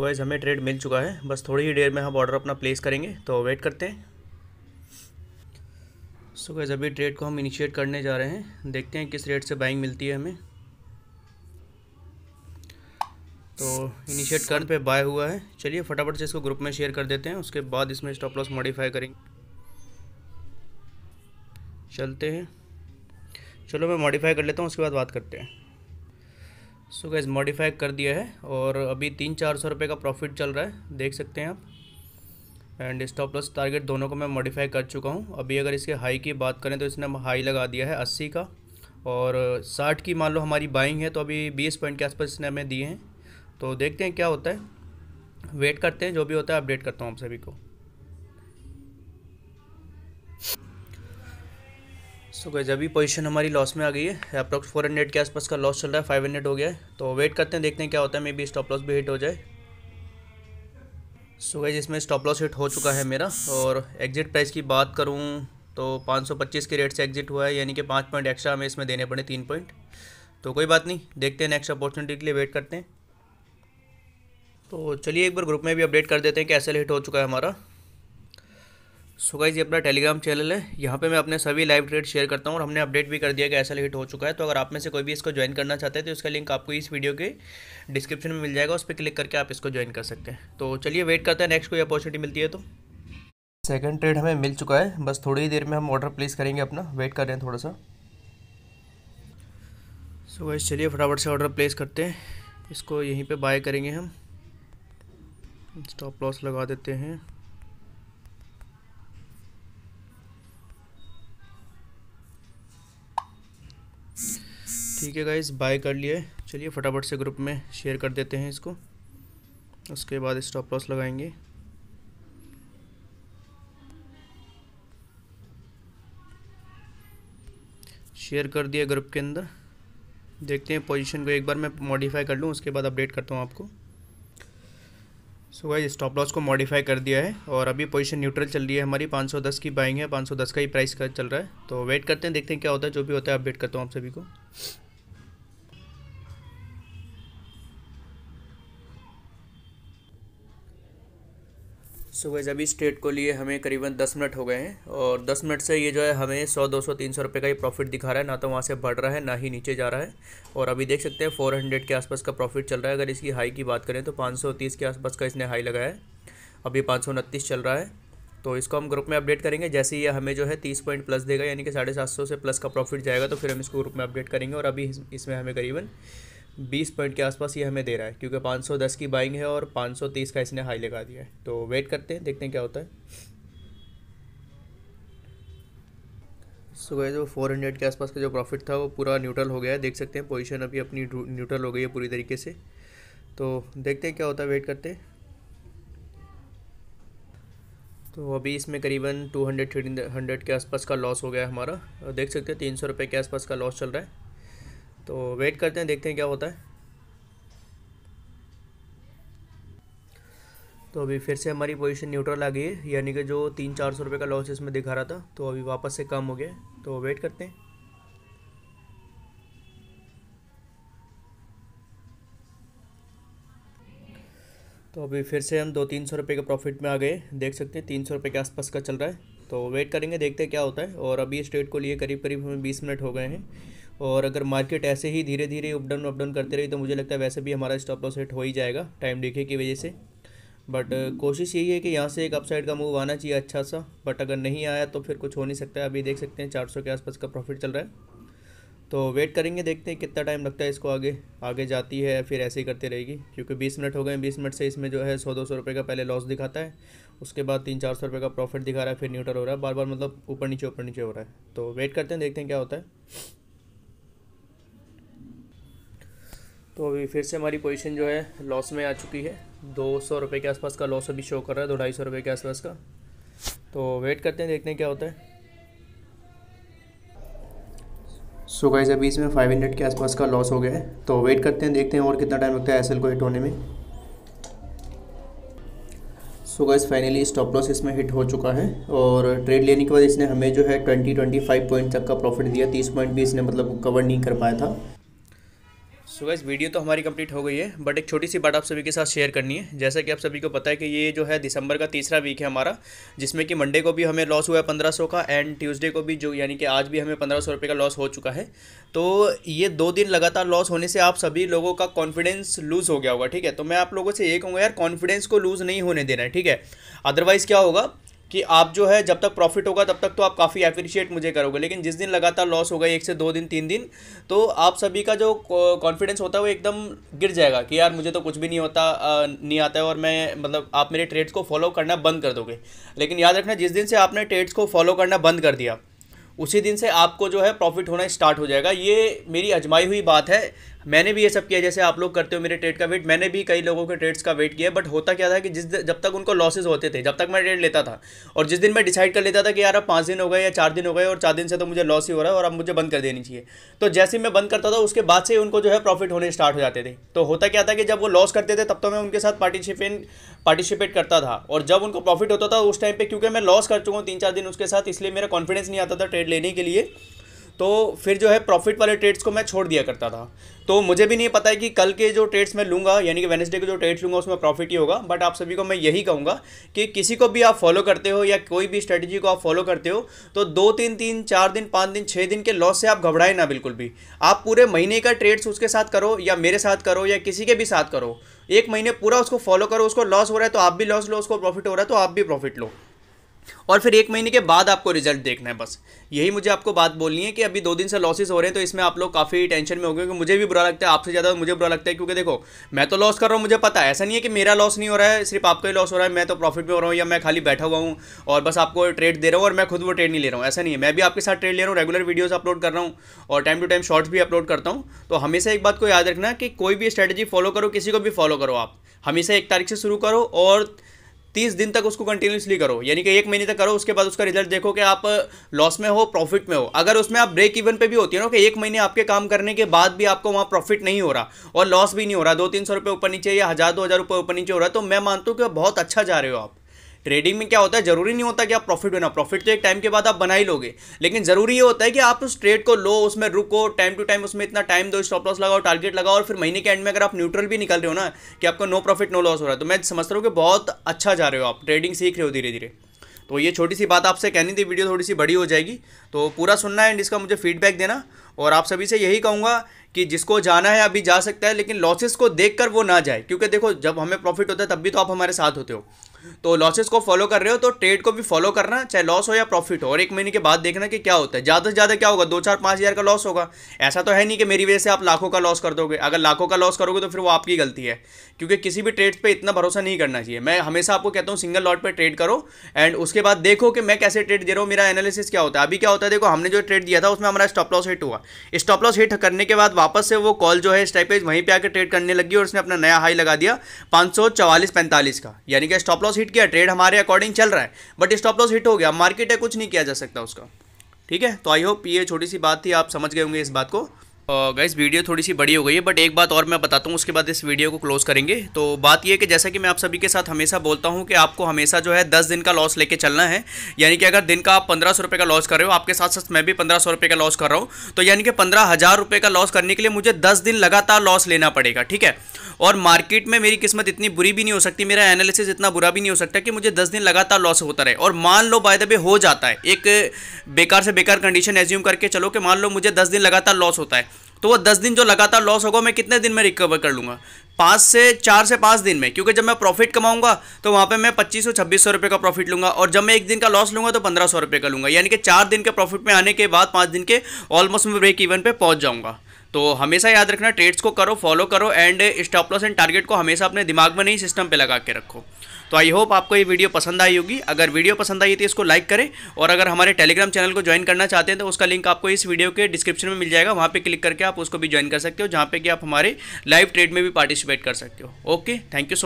wise तो हमें trade मिल चुका है बस थोड़ी ही देर में हम ऑर्डर अपना प्लेस करेंगे तो वेट करते हैं सो so अभी ट्रेड को हम इनिशिएट करने जा रहे हैं देखते हैं किस रेट से बाइंग मिलती है हमें तो इनिशिएट कर पे बाय हुआ है चलिए फटाफट से इसको ग्रुप में शेयर कर देते हैं उसके बाद इसमें स्टॉप लॉस मॉडिफाई करेंगे चलते हैं चलो मैं मॉडिफाई कर लेता हूँ उसके बाद बात करते हैं सो गैस मॉडिफाई कर दिया है और अभी तीन चार सौ रुपये का प्रॉफिट चल रहा है देख सकते हैं आप एंड स्टॉप लॉस टारगेट दोनों को मैं मॉडिफाई कर चुका हूँ अभी अगर इसके हाई की बात करें तो इसने हाई लगा दिया है अस्सी का और साठ की मान लो हमारी बाइंग है तो अभी बीस पॉइंट के आसपास इसने हमें दिए हैं तो देखते हैं क्या होता है वेट करते हैं जो भी होता है अपडेट करता हूँ आप सभी को सो गए अभी पोजीशन हमारी लॉस में आ गई है अप्रॉक्स फोर हंड्रेड के आसपास का लॉस चल रहा है फाइव हंड्रेड हो गया है तो वेट करते हैं देखते हैं क्या होता है मे बी स्टॉप लॉस भी हिट हो जाए सो गए जिसमें स्टॉप लॉस हिट हो चुका है मेरा और एग्जिट प्राइस की बात करूँ तो 525 के रेट से एग्जिट हुआ है यानी कि पाँच पॉइंट एक्स्ट्रा हमें इसमें देने पड़े तीन पॉइंट तो कोई बात नहीं देखते हैं नेक्स्ट अपॉर्चुनिटी के लिए वेट करते हैं तो चलिए एक बार ग्रुप में भी अपडेट कर देते हैं कि एस हिट हो चुका है हमारा सो गाइज ये अपना टेलीग्राम चैनल है यहाँ पे मैं अपने सभी लाइव ट्रेड शेयर करता हूँ और हमने अपडेट भी कर दिया कि ऐसा हिट हो चुका है तो अगर आप में से कोई भी इसको ज्वाइन करना चाहते हैं तो इसका लिंक आपको इस वीडियो के डिस्क्रिप्शन में मिल जाएगा उस पर क्लिक करके आप इसको ज्वाइन कर सकते हैं तो चलिए वेट करते हैं नेक्स्ट कोई अपॉर्चुनिटी मिलती है तो सेकेंड ट्रेड हमें मिल चुका है बस थोड़ी ही देर में हम ऑर्डर प्लेस करेंगे अपना वेट कर रहे हैं थोड़ा सा सो गाइज चलिए फटाफट से ऑर्डर प्लेस करते हैं इसको यहीं पर बाय करेंगे हम स्टॉप लॉस लगा देते हैं ठीक है गाइज बाय कर लिए चलिए फटाफट से ग्रुप में शेयर कर देते हैं इसको उसके बाद स्टॉप लॉस लगाएंगे शेयर कर दिया ग्रुप के अंदर देखते हैं पोजीशन को एक बार मैं मॉडिफाई कर लूँ उसके बाद अपडेट करता हूँ आपको सो गाइज स्टॉप लॉस को मॉडिफाई कर दिया है और अभी पोजीशन न्यूट्रल चल रही है हमारी 510 की बाइंग है 510 का ही प्राइस का चल रहा है तो वेट करते हैं देखते हैं क्या होता है जो भी होता है अपडेट करता हूँ आप सभी को सो जब अभी स्टेट को लिए हमें करीबन दस मिनट हो गए हैं और दस मिनट से ये जो है हमें सौ दो सौ तीन सौ रुपये का ये प्रॉफिट दिखा रहा है ना तो वहाँ से बढ़ रहा है ना ही नीचे जा रहा है और अभी देख सकते हैं फोर हंड्रेड के आसपास का प्रॉफिट चल रहा है अगर इसकी हाई की बात करें तो पाँच सौ तीस के आसपास का इसने हाई लगाया है अभी पाँच सौ उनतीस चल रहा है तो इसको हम ग्रुप में अपडेट करेंगे जैसे ही हमें जो है तीस पॉइंट प्लस देगा यानी कि साढ़े सात सौ से प्लस का प्रॉफिट जाएगा तो फिर हम इसको ग्रुप में अपडेट करेंगे और अभी इसमें हमें करीबन बीस पॉइंट के आसपास ये हमें दे रहा है क्योंकि पाँच सौ दस की बाइंग है और पाँच सौ तीस का इसने हाई लगा दिया है तो वेट करते हैं देखते हैं क्या होता है सो गए जो फोर हंड्रेड के आसपास का जो प्रॉफिट था वो पूरा न्यूट्रल हो गया है देख सकते हैं पोजीशन अभी अपनी न्यूट्रल हो गई है पूरी तरीके से तो देखते हैं क्या होता है वेट करते हैं तो अभी इसमें करीबन टू हंड्रेड थ्री हंड्रेड के आसपास का लॉस हो गया हमारा देख सकते हैं तीन सौ रुपये के आसपास का लॉस चल रहा है तो वेट करते हैं देखते हैं क्या होता है तो अभी फिर से हमारी पोजीशन न्यूट्रल आ गई है यानी कि जो तीन चार सौ रुपये का लॉस इसमें दिखा रहा था तो अभी वापस से कम हो गया तो वेट करते हैं तो अभी फिर से हम दो तीन सौ रुपये के प्रॉफिट में आ गए देख सकते हैं तीन सौ रुपये के आसपास का चल रहा है तो वेट करेंगे देखते हैं क्या होता है और अभी इस ट्रेड को लिए करीब करीब हमें बीस मिनट हो गए हैं और अगर मार्केट ऐसे ही धीरे धीरे अपडाउन अपडाउन करते रही तो मुझे लगता है वैसे भी हमारा स्टॉप लॉस हिट हो ही जाएगा टाइम देखे की वजह से बट कोशिश यही है कि यहाँ से एक अपसाइड का मूव आना चाहिए अच्छा सा बट अगर नहीं आया तो फिर कुछ हो नहीं सकता है अभी देख सकते हैं 400 के आसपास का प्रॉफिट चल रहा है तो वेट करेंगे देखते हैं कितना टाइम लगता है इसको आगे आगे जाती है फिर ऐसे ही करती रहेगी क्योंकि बीस मिनट हो गए बीस मिनट से इसमें जो है सौ दो सौ रुपये का पहले लॉस दिखाता है उसके बाद तीन चार सौ रुपये का प्रॉफिट दिखा रहा है फिर न्यूट्रल हो रहा है बार बार मतलब ऊपर नीचे ऊपर नीचे हो रहा है तो वेट करते हैं देखते हैं क्या होता है तो अभी फिर से हमारी पोजीशन जो है लॉस में आ चुकी है दो सौ रुपये के आसपास का लॉस अभी शो कर रहा है दो ढाई सौ रुपये के आसपास का तो वेट करते हैं देखते हैं क्या होता है सो so गाइस अभी इसमें फाइव हंड्रेड के आसपास का लॉस हो गया है तो वेट करते हैं देखते हैं और कितना टाइम लगता है एस को हिट होने में so guys finally stop loss इसमें हिट हो चुका है और ट्रेड लेने के बाद इसने हमें जो है ट्वेंटी ट्वेंटी फाइव पॉइंट तक का प्रॉफिट दिया तीस पॉइंट भी इसने मतलब कवर नहीं कर पाया था सो so वीडियो तो हमारी कंप्लीट हो गई है बट एक छोटी सी बात आप सभी के साथ शेयर करनी है जैसा कि आप सभी को पता है कि ये जो है दिसंबर का तीसरा वीक है हमारा जिसमें कि मंडे को भी हमें लॉस हुआ है पंद्रह सौ का एंड ट्यूसडे को भी जो यानी कि आज भी हमें पंद्रह सौ रुपये का लॉस हो चुका है तो ये दो दिन लगातार लॉस होने से आप सभी लोगों का कॉन्फिडेंस लूज़ हो गया होगा ठीक है तो मैं आप लोगों से ये कहूँगा यार कॉन्फिडेंस को लूज़ नहीं होने देना है ठीक है अदरवाइज़ क्या होगा कि आप जो है जब तक प्रॉफिट होगा तब तक तो आप काफ़ी अप्रिशिएट मुझे करोगे लेकिन जिस दिन लगातार लॉस होगा एक से दो दिन तीन दिन तो आप सभी का जो कॉन्फिडेंस होता है वो एकदम गिर जाएगा कि यार मुझे तो कुछ भी नहीं होता नहीं आता है और मैं मतलब आप मेरे ट्रेड्स को फॉलो करना बंद कर दोगे लेकिन याद रखना जिस दिन से आपने ट्रेड्स को फॉलो करना बंद कर दिया उसी दिन से आपको जो है प्रॉफिट होना स्टार्ट हो जाएगा ये मेरी अजमाई हुई बात है मैंने भी ये सब किया जैसे आप लोग करते हो मेरे ट्रेड का वेट मैंने भी कई लोगों के ट्रेड्स का वेट किया बट होता क्या था कि जिस जब तक उनको लॉसेज होते थे जब तक मैं ट्रेड लेता था और जिस दिन मैं डिसाइड कर लेता था कि यार अब पाँच दिन हो गए या चार दिन हो गए और चार दिन से तो मुझे लॉस ही हो रहा है और अब मुझे बंद कर देनी चाहिए तो जैसे मैं बंद करता था उसके बाद से उनको जो है प्रॉफिट होने स्टार्ट हो जाते थे तो होता क्या था कि जब वो लॉस करते थे तब तो मैं उनके साथ पार्टिसिपेट पार्टिसिपेट करता था और जब उनको प्रॉफिट होता था उस टाइम पर क्योंकि मैं लॉस कर चुका हूँ तीन चार दिन उसके साथ इसलिए मेरा कॉन्फिडेंस नहीं आता था ट्रेड लेने के लिए तो फिर जो है प्रॉफिट वाले ट्रेड्स को मैं छोड़ दिया करता था तो मुझे भी नहीं पता है कि कल के जो ट्रेड्स मैं लूँगा यानी कि वेनसडे के जो ट्रेड्स लूँगा उसमें प्रॉफिट ही होगा बट आप सभी को मैं यही कहूँगा कि किसी को भी आप फॉलो करते हो या कोई भी स्ट्रेटजी को आप फॉलो करते हो तो दो तीन तीन चार दिन पाँच दिन छः दिन के लॉस से आप घबराए ना बिल्कुल भी आप पूरे महीने का ट्रेड्स उसके साथ करो या मेरे साथ करो या किसी के भी साथ करो एक महीने पूरा उसको फॉलो करो उसको लॉस हो रहा है तो आप भी लॉस लो उसको प्रॉफिट हो रहा है तो आप भी प्रॉफिट लो और फिर एक महीने के बाद आपको रिजल्ट देखना है बस यही मुझे आपको बात बोलनी है कि अभी दो दिन से लॉसेस हो रहे हैं तो इसमें आप लोग काफ़ी टेंशन में हो गए क्योंकि मुझे भी बुरा लगता है आपसे ज़्यादा मुझे बुरा लगता है क्योंकि देखो मैं तो लॉस कर रहा हूँ मुझे पता है ऐसा नहीं है कि मेरा लॉस नहीं हो रहा है सिर्फ आपका ही लॉस हो रहा है मैं तो प्रॉफिट में हो रहा हूँ या मैं खाली बैठा हुआ हूँ और बस आपको ट्रेड दे रहा हूँ और मैं खुद वो ट्रेड नहीं ले रहा हूँ ऐसा नहीं है मैं भी आपके साथ ट्रेड ले रहा हूँ रेगुलर वीडियोज़ अपलोड कर रहा हूँ और टाइम टू टाइम शॉर्ट्स भी अपलोड करता हूँ तो हमेशा एक बात को याद रखना कि कोई भी स्ट्रैटेजी फॉलो करो किसी को भी फॉलो करो आप हमेशा एक तारीख से शुरू करो और तीस दिन तक उसको कंटिन्यूसली करो यानी कि एक महीने तक करो उसके बाद उसका रिजल्ट देखो कि आप लॉस में हो प्रॉफिट में हो अगर उसमें आप ब्रेक इवन पे भी होती है ना कि एक महीने आपके काम करने के बाद भी आपको वहाँ प्रॉफिट नहीं हो रहा और लॉस भी नहीं हो रहा दो तीन सौ रुपये ऊपर नीचे या हज़ार दो हज़ार रुपये ऊपर नीचे हो रहा तो मैं मानता हूँ कि बहुत अच्छा जा रहे हो आप ट्रेडिंग में क्या होता है जरूरी नहीं होता कि आप प्रॉफिट बना प्रॉफिट तो एक टाइम के बाद आप बना ही लोगे लेकिन जरूरी ये होता है कि आप उस ट्रेड को लो उसमें रुको टाइम टू टाइम उसमें इतना टाइम दो स्टॉप लॉस लगाओ टारगेट लगाओ और फिर महीने के एंड में अगर आप न्यूट्रल भी निकल रहे हो ना कि आपको नो प्रॉफिट नो लॉस हो रहा है तो मैं समझता हूँ कि बहुत अच्छा जा रहे हो आप ट्रेडिंग सीख रहे हो धीरे धीरे तो ये छोटी सी बात आपसे कहनी थी वीडियो थोड़ी सी बड़ी हो जाएगी तो पूरा सुनना है एंड इसका मुझे फीडबैक देना और आप सभी से यही कहूँगा कि जिसको जाना है अभी जा सकता है लेकिन लॉसेस को देख कर वो ना जाए क्योंकि देखो जब हमें प्रॉफिट होता है तब भी तो आप हमारे साथ होते हो तो लॉसेस को फॉलो कर रहे हो तो ट्रेड को भी फॉलो करना चाहे लॉस हो या प्रॉफिट हो और एक महीने के बाद देखना कि क्या होता है ज़्यादा से ज़्यादा क्या होगा दो चार पाँच हज़ार का लॉस होगा ऐसा तो है नहीं कि मेरी वजह से आप लाखों का लॉस कर दोगे अगर लाखों का लॉस करोगे तो फिर वो आपकी गलती है क्योंकि किसी भी ट्रेड पर इतना भरोसा नहीं करना चाहिए मैं हमेशा आपको कहता हूँ सिंगल लॉट पर ट्रेड करो एंड उसके बाद देखो कि मैं कैसे ट्रेड दे रहा हूँ मेरा एनालिसिस क्या होता है अभी क्या होता है देखो हमने जो ट्रेड दिया था उसमें हमारा स्टॉप लॉस हिट हुआ स्टॉप लॉस हिट करने के बाद वापस से वो कॉल जो है स्टाइपेज वहीं पर आकर ट्रेड करने लगी और उसने अपना नया हाई लगा दिया पाँच सौ का यानी कि स्टॉप लॉस लॉस हिट किया ट्रेड हमारे अकॉर्डिंग चल रहा है बट स्टॉप लॉस हिट हो गया मार्केट है कुछ नहीं किया जा सकता उसका ठीक है तो आई होप ये छोटी सी बात थी आप समझ गए होंगे इस बात को गाइस वीडियो थोड़ी सी बड़ी हो गई है बट एक बात और मैं बताता हूँ उसके बाद इस वीडियो को क्लोज करेंगे तो बात यह है कि जैसा कि मैं आप सभी के साथ हमेशा बोलता हूँ कि आपको हमेशा जो है दस दिन का लॉस लेके चलना है यानी कि अगर दिन का आप पंद्रह सौ का लॉस कर रहे हो आपके साथ साथ मैं भी पंद्रह सौ का लॉस कर रहा हूँ तो यानी कि पंद्रह हज़ार का लॉस करने के लिए मुझे दस दिन लगातार लॉस लेना पड़ेगा ठीक है और मार्केट में मेरी किस्मत इतनी बुरी भी नहीं हो सकती मेरा एनालिसिस इतना बुरा भी नहीं हो सकता कि मुझे दस दिन लगातार लॉस होता रहे और मान लो बाय द वे हो जाता है एक बेकार से बेकार कंडीशन एज्यूम करके चलो कि मान लो मुझे दस दिन लगातार लॉस होता है तो वो दस दिन जो लगातार लॉस होगा मैं कितने दिन में रिकवर कर लूँगा पाँच से चार से पाँच दिन में क्योंकि जब मैं प्रॉफिट कमाऊंगा तो वहाँ पे मैं पच्चीस सौ छब्बीस सौ रुपये का प्रॉफिट लूँगा और जब मैं एक दिन का लॉस लूँगा तो पंद्रह सौ रुपये का लूँगा यानी कि चार दिन के प्रॉफिट में आने के बाद पाँच दिन के ऑलमोस्ट मैं ब्रेक इवन पे पहुँच जाऊँगा तो हमेशा याद रखना ट्रेड्स को करो फॉलो करो and stop loss and target को हमेशा अपने दिमाग में नहीं सिस्टम पे लगा के रखो तो आई होप आपको ये वीडियो पसंद आई होगी अगर वीडियो पसंद आई तो इसको लाइक करें और अगर हमारे टेलीग्राम चैनल को ज्वाइन करना चाहते हैं तो उसका लिंक आपको इस वीडियो के डिस्क्रिप्शन में मिल जाएगा वहाँ पर क्लिक करके आप उसको भी ज्वाइन कर सकते हो जहाँ पर कि आप हमारे लाइव ट्रेड में भी पार्टिसिपेट कर सकते हो ओके थैंक यू सो